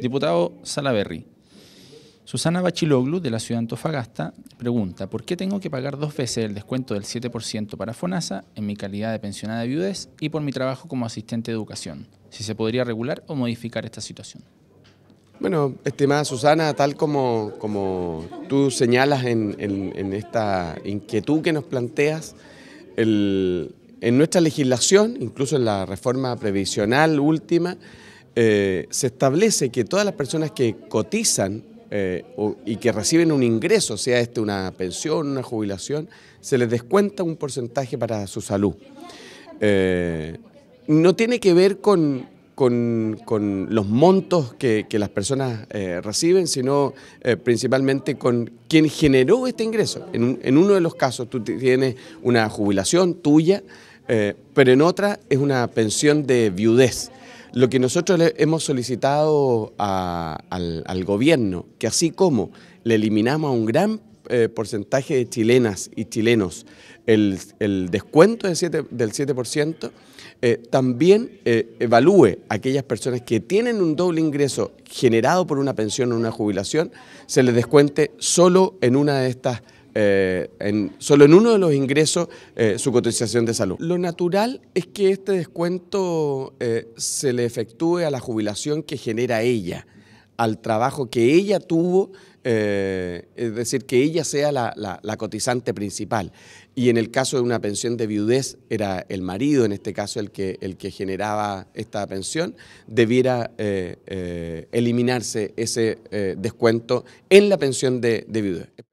Diputado Salaverry. Susana Bachiloglu, de la ciudad de Antofagasta, pregunta, ¿por qué tengo que pagar dos veces el descuento del 7% para FONASA en mi calidad de pensionada de viudez y por mi trabajo como asistente de educación? Si se podría regular o modificar esta situación. Bueno, estimada Susana, tal como, tú señalas en, esta inquietud que nos planteas, en nuestra legislación, incluso en la reforma previsional última, eh, se establece que todas las personas que cotizan eh, y que reciben un ingreso, sea este una pensión, una jubilación, se les descuenta un porcentaje para su salud. Eh, no tiene que ver con, los montos que, las personas reciben, sino principalmente con quién generó este ingreso. En, uno de los casos tú tienes una jubilación tuya, pero en otra es una pensión de viudez. Lo que nosotros le hemos solicitado al, gobierno, que así como le eliminamos a un gran eh, porcentaje de chilenas y chilenos el, descuento de 7, del 7%, eh, también eh, evalúe a aquellas personas que tienen un doble ingreso generado por una pensión o una jubilación, se les descuente solo en una de estas eh, solo en uno de los ingresos eh, su cotización de salud. Lo natural es que este descuento eh, se le efectúe a la jubilación que genera ella, al trabajo que ella tuvo, es decir, que ella sea la, cotizante principal. Y en el caso de una pensión de viudez, era el marido, en este caso, el que, el que generaba esta pensión, debiera eliminarse ese descuento en la pensión de viudez.